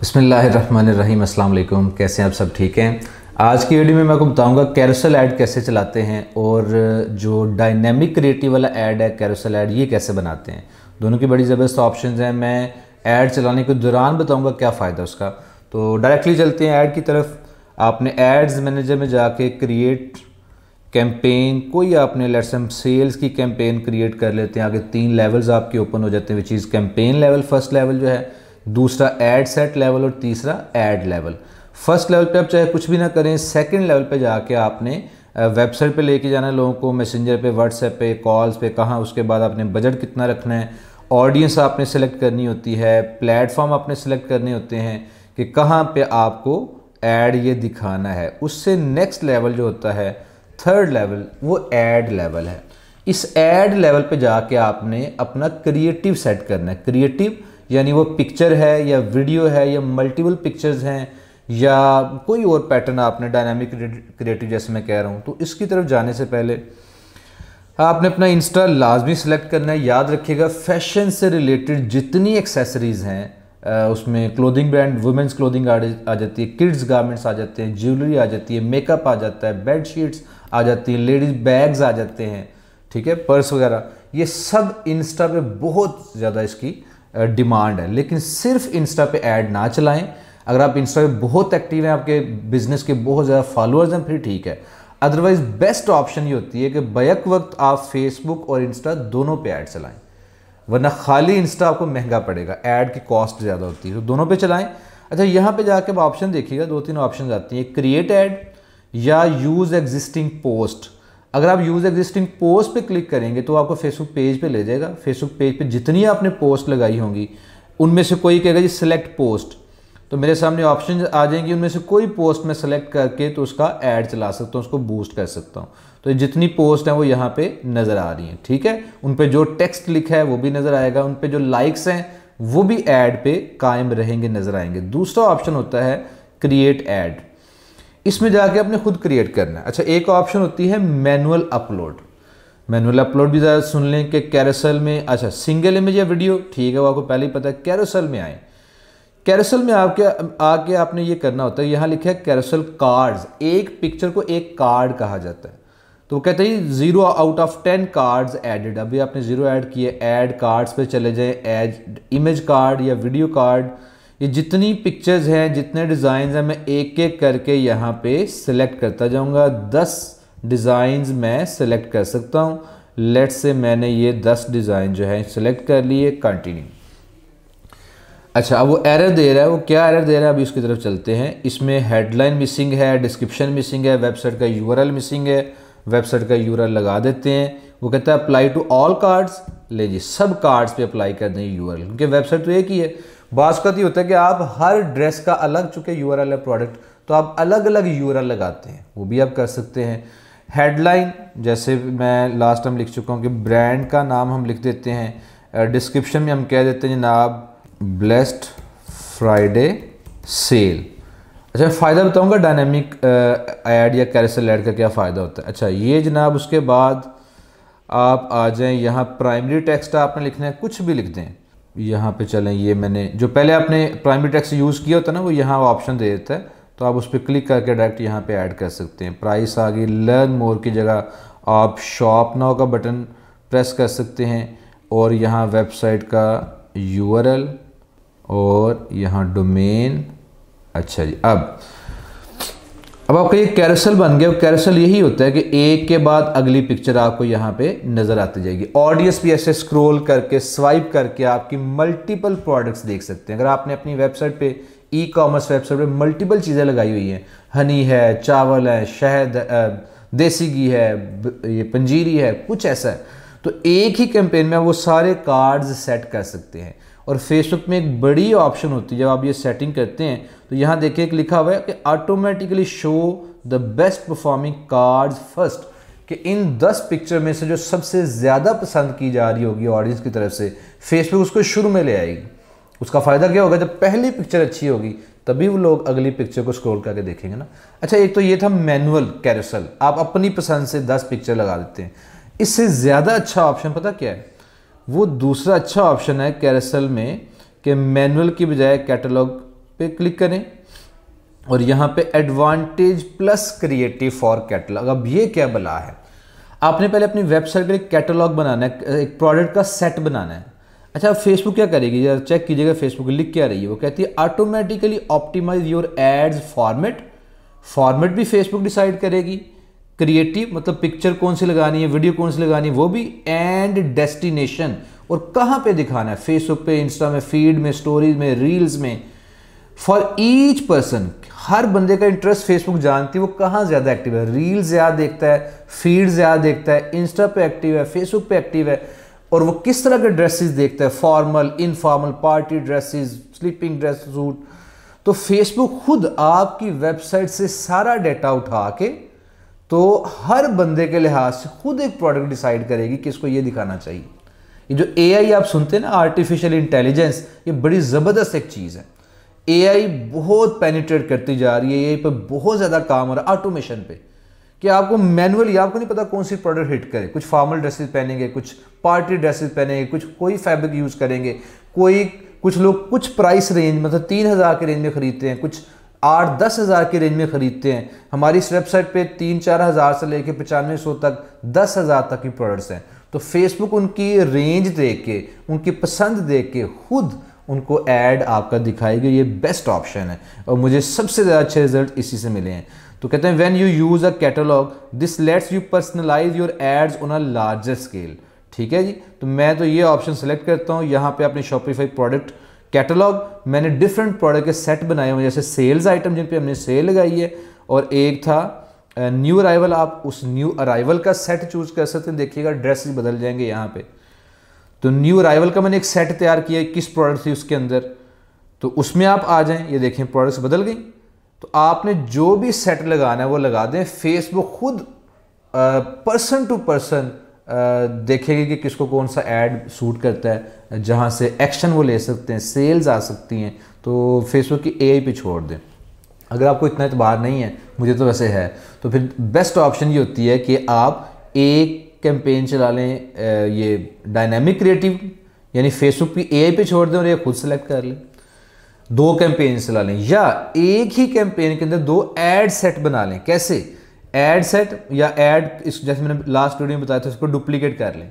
बसमीम अल्लाम कैसे हैं आप सब ठीक हैं आज की वीडियो में मैं आपको बताऊंगा कैरोसल ऐड कैसे चलाते हैं और जो डायनेमिक क्रिएटिव वाला ऐड है कैरोसल ऐड ये कैसे बनाते हैं दोनों की बड़ी ज़बरदस्त ऑप्शन हैं मैं ऐड चलाने के दौरान बताऊंगा क्या फ़ायदा उसका तो डायरेक्टली चलते हैं ऐड की तरफ आपने एड्स मैनेजर में जाके क्रिएट कैंपेन कोई आपने लेट्स सेल्स की कैंपेन क्रिएट कर लेते हैं आगे तीन लेवल्स आपके ओपन हो जाते हैं which is campaign level first level जो है दूसरा एड सेट लेवल और तीसरा एड लेवल फर्स्ट लेवल पे आप चाहे कुछ भी ना करें सेकंड लेवल पे जाके आपने वेबसाइट पे लेके जाना है लोगों को मैसेंजर पे व्हाट्सएप पे कॉल्स पे कहाँ उसके बाद आपने बजट कितना रखना है ऑडियंस आपने सेलेक्ट करनी होती है प्लेटफॉर्म आपने सेलेक्ट करने होते हैं कि कहाँ पे आपको एड ये दिखाना है उससे नेक्स्ट लेवल जो होता है थर्ड लेवल वो एड लेवल है इस एड लेवल पे जाके आपने अपना क्रिएटिव सेट करना है क्रिएटिव यानी वो पिक्चर है या वीडियो है या मल्टीपल पिक्चर्स हैं या कोई और पैटर्न आपने डायनामिक क्रिएटिव जैसे मैं कह रहा हूँ तो इसकी तरफ जाने से पहले आपने अपना इंस्टा लाजमी सिलेक्ट करना है याद रखिएगा फैशन से रिलेटेड जितनी एक्सेसरीज़ हैं उसमें क्लोथिंग ब्रांड वुमेंस क्लोथिंग आ जाती है किड्स गारमेंट्स आ जाते हैं ज्वेलरी आ जाती है मेकअप आ जाता है बेड शीट्स आ जाती हैं लेडीज़ बैग्स आ जाते हैं ठीक है पर्स वगैरह ये सब इंस्टा पे बहुत ज़्यादा इसकी डिमांड है लेकिन सिर्फ इंस्टा पे ऐड ना चलाएं अगर आप इंस्टा पे बहुत एक्टिव हैं आपके बिजनेस के बहुत ज़्यादा फॉलोअर्स हैं फिर ठीक है अदरवाइज बेस्ट ऑप्शन ये होती है कि बैक वक्त आप फेसबुक और इंस्टा दोनों पे ऐड चलाएं वरना खाली इंस्टा आपको महंगा पड़ेगा ऐड की कॉस्ट ज़्यादा होती है तो दोनों पे चलाएं अच्छा यहाँ पे जाके आप ऑप्शन देखिएगा दो तीन ऑप्शन आती हैं क्रिएट ऐड या यूज़ एग्जिस्टिंग पोस्ट अगर आप यूज़ एग्जिस्टिंग पोस्ट पे क्लिक करेंगे तो आपको फेसबुक पेज पे ले जाएगा फेसबुक पेज पे जितनी आपने पोस्ट लगाई होंगी उनमें से कोई कहेगा जी सिलेक्ट पोस्ट तो मेरे सामने ऑप्शन आ जाएंगी उनमें से कोई पोस्ट मैं सेलेक्ट करके तो उसका ऐड चला सकता हूँ उसको बूस्ट कर सकता हूँ तो जितनी पोस्ट हैं वो यहाँ पे नज़र आ रही हैं ठीक है उन पर जो टेक्स्ट लिखा है वो भी नज़र आएगा उन पर जो लाइक्स हैं वो भी एड पे कायम रहेंगे नज़र आएंगे दूसरा ऑप्शन होता है क्रिएट ऐड इसमें जाके आपने खुद क्रिएट करना है अच्छा एक ऑप्शन होती है मैनुअल अपलोड मैनुअल अपलोड भी ज्यादा सुन लें कि कैरोसल में अच्छा सिंगल इमेज या वीडियो ठीक है वो आपको पहले ही पता है कैरोसल में आए कैरोसल में आपके आके आपने ये करना होता है यहाँ लिखा है कैरोसल कार्ड्स एक पिक्चर को एक कार्ड कहा जाता है तो वो कहते हैं zero out of ten cards added अभी आपने जीरो ऐड किए ऐड कार्ड्स पे चले जाएं एज इमेज कार्ड या वीडियो कार्ड ये जितनी पिक्चर्स हैं जितने डिज़ाइंस हैं मैं एक एक करके यहाँ पे सिलेक्ट करता जाऊँगा दस डिज़ाइंस मैं सिलेक्ट कर सकता हूँ लेट से मैंने ये दस डिज़ाइन जो है सिलेक्ट कर लिए कंटिन्यू अच्छा अब वो एरर दे रहा है वो क्या एरर दे रहा है अभी उसकी तरफ चलते हैं इसमें हेडलाइन मिसिंग है डिस्क्रिप्शन मिसिंग है वेबसाइट का यू मिसिंग है वेबसाइट का यू लगा देते हैं वो कहता है अप्लाई टू ऑल कार्ड्स ले जी सब कार्ड्स पे अप्लाई कर दें यू क्योंकि वेबसाइट तो एक ही है बाज़ का ये होता है कि आप हर ड्रेस का अलग चुके यू है प्रोडक्ट तो आप अलग अलग यू लगाते हैं वो भी आप कर सकते हैं हेडलाइन जैसे मैं लास्ट टाइम लिख चुका हूँ कि ब्रांड का नाम हम लिख देते हैं डिस्क्रिप्शन में हम कह देते हैं जनाब ब्लेस्ड फ्राइडे सेल अच्छा फ़ायदा बताऊँगा डायनेमिक ऐड या कैरेसल ऐड का क्या फ़ायदा होता है अच्छा ये जनाब उसके बाद आप आ जाएं यहाँ प्राइमरी टेक्स्ट आपने लिखना है कुछ भी लिख दें यहाँ पे चलें ये मैंने जो पहले आपने प्राइमरी टैक्स यूज़ किया होता है ना वो यहाँ ऑप्शन दे देता है तो आप उस पर क्लिक करके डायरेक्ट यहाँ पे ऐड कर सकते हैं प्राइस आ गई लर्न मोर की जगह आप शॉप नाव का बटन प्रेस कर सकते हैं और यहाँ वेबसाइट का यू और यहाँ डोमेन अच्छा जी अब अब आपका ये कैरसल बन गया कैरसल यही होता है कि एक के बाद अगली पिक्चर आपको यहाँ पे नज़र आती जाएगी ऑडियंस भी ऐसे स्क्रोल करके स्वाइप करके आपकी मल्टीपल प्रोडक्ट्स देख सकते हैं अगर आपने अपनी वेबसाइट पे ई कॉमर्स वेबसाइट पे मल्टीपल चीज़ें लगाई हुई हैं हनी है चावल है शहद देसी घी है ये पंजीरी है कुछ ऐसा है तो एक ही कैंपेन में वो सारे कार्ड्स सेट कर सकते हैं और फेसबुक में एक बड़ी ऑप्शन होती है जब आप ये सेटिंग करते हैं तो यहाँ देखिए एक लिखा हुआ है कि automatically show the best performing card first कि इन दस पिक्चर में से जो सबसे ज़्यादा पसंद की जा रही होगी ऑडियंस की तरफ से फेसबुक उसको शुरू में ले आएगी उसका फ़ायदा क्या होगा जब पहली पिक्चर अच्छी होगी तभी वो लोग अगली पिक्चर को स्क्रॉल करके देखेंगे ना अच्छा एक तो ये था मैनुअल कैरोसल आप अपनी पसंद से दस पिक्चर लगा देते हैं इससे ज़्यादा अच्छा ऑप्शन पता क्या है वो दूसरा अच्छा ऑप्शन है कैरसल में कि मैनुअल की बजाय कैटलॉग पे क्लिक करें और यहाँ पे advantage plus creative for catalogue अब ये क्या बला है आपने पहले अपनी वेबसाइट के लिए कैटलॉग बनाना है एक प्रोडक्ट का सेट बनाना है अच्छा फेसबुक क्या करेगी जरा चेक कीजिएगा फेसबुक लिख क्या रही है वो कहती है automatically optimise your ads format format भी फेसबुक डिसाइड करेगी क्रिएटिव मतलब पिक्चर कौन सी लगानी है वीडियो कौन सी लगानी है वो भी एंड डेस्टिनेशन और कहाँ पे दिखाना है फेसबुक पे इंस्टा में फीड में स्टोरीज में रील्स में फॉर ईच पर्सन हर बंदे का इंटरेस्ट फेसबुक जानती है वो कहाँ ज़्यादा एक्टिव है रील्स ज़्यादा देखता है फीड ज़्यादा देखता है इंस्टा पे एक्टिव है फेसबुक पे एक्टिव है और वो किस तरह के ड्रेसेस देखता है formal informal party dresses sleeping dress suit तो फेसबुक खुद आपकी वेबसाइट से सारा डेटा उठा के तो हर बंदे के लिहाज से खुद एक प्रोडक्ट डिसाइड करेगी कि इसको ये दिखाना चाहिए ये जो ए आप सुनते हैं ना आर्टिफिशियल इंटेलिजेंस ये बड़ी ज़बरदस्त एक चीज़ है ए बहुत पेनिट्रेट करती जा रही है आई पर बहुत ज़्यादा काम हो रहा है ऑटोमेशन पे कि आपको मैनुअली आपको नहीं पता कौन सी प्रोडक्ट हिट करे कुछ फॉर्मल ड्रेसेस पहनेंगे कुछ पार्टी ड्रेसेस पहनेंगे कुछ कोई फैब्रिक यूज़ करेंगे कोई कुछ लोग कुछ प्राइस रेंज मतलब तीन हज़ार के रेंज में ख़रीदते हैं कुछ आठ दस हज़ार के रेंज में ख़रीदते हैं हमारी इस वेबसाइट पे तीन चार हज़ार से लेके पचानवे सौ तक दस हज़ार तक की प्रोडक्ट्स हैं तो फेसबुक उनकी रेंज देख के उनकी पसंद देख के खुद उनको ऐड आपका दिखाएगी ये बेस्ट ऑप्शन है और मुझे सबसे ज़्यादा अच्छे रिजल्ट इसी से मिले हैं तो कहते हैं when you use a catalogue this lets you personalise your ads on a larger scale ठीक है जी तो मैं तो ये ऑप्शन सेलेक्ट करता हूँ यहाँ पे अपने शॉपिफाई प्रोडक्ट कैटलॉग मैंने डिफरेंट प्रोडक्ट के सेट बनाए हुए जैसे सेल्स आइटम जिन पे हमने सेल लगाई है और एक था न्यू अराइवल आप उस न्यू अराइवल का सेट चूज कर सकते हैं देखिएगा ड्रेस बदल जाएंगे यहाँ पे तो न्यू अराइवल का मैंने एक सेट तैयार किया किस प्रोडक्ट थी उसके अंदर तो उसमें आप आ जाएं ये देखें प्रोडक्ट्स बदल गई तो आपने जो भी सेट लगाना है वो लगा दें फेसबुक खुद पर्सन टू पर्सन देखेंगे कि किसको कौन सा ऐड सूट करता है जहाँ से एक्शन वो ले सकते हैं सेल्स आ सकती हैं तो फेसबुक की ए पे छोड़ दें अगर आपको इतना एतबार नहीं है मुझे तो वैसे है तो फिर बेस्ट ऑप्शन ये होती है कि आप एक कैंपेन चला लें ये डायनेमिक क्रिएटिव यानी फेसबुक की ए पे छोड़ दें और ये खुद सेलेक्ट कर लें दो कैंपेन चला लें या एक ही कैंपेन के अंदर दो एड सेट बना लें कैसे एड सेट या एड इस जैसे मैंने लास्ट वीडियो में बताया था इसको डुप्लीकेट कर लें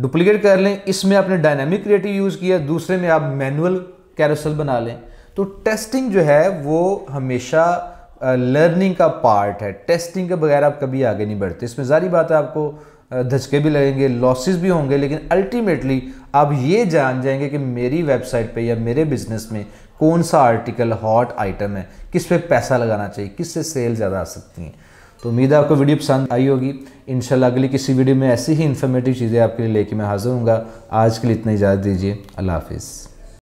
डुप्लीकेट कर लें इसमें आपने डायनामिक क्रिएटिव यूज़ किया दूसरे में आप मैनुअल कैरोसल बना लें तो टेस्टिंग जो है वो हमेशा लर्निंग का पार्ट है टेस्टिंग के बगैर आप कभी आगे नहीं बढ़ते इसमें जारी बात है आपको धचके भी लगेंगे लॉसेस भी होंगे लेकिन अल्टीमेटली आप ये जान जाएंगे कि मेरी वेबसाइट पे या मेरे बिजनेस में कौन सा आर्टिकल हॉट आइटम है किस पे पैसा लगाना चाहिए किससे सेल ज़्यादा आ सकती हैं तो उम्मीद है आपको वीडियो पसंद आई होगी इन अगली किसी वीडियो में ऐसी ही इन्फॉर्मेटिव चीज़ें आपके लिए लेके मैं हाजिर हूँगा आज के लिए इतना इजाज़त दीजिए अल्लाह हाफिज़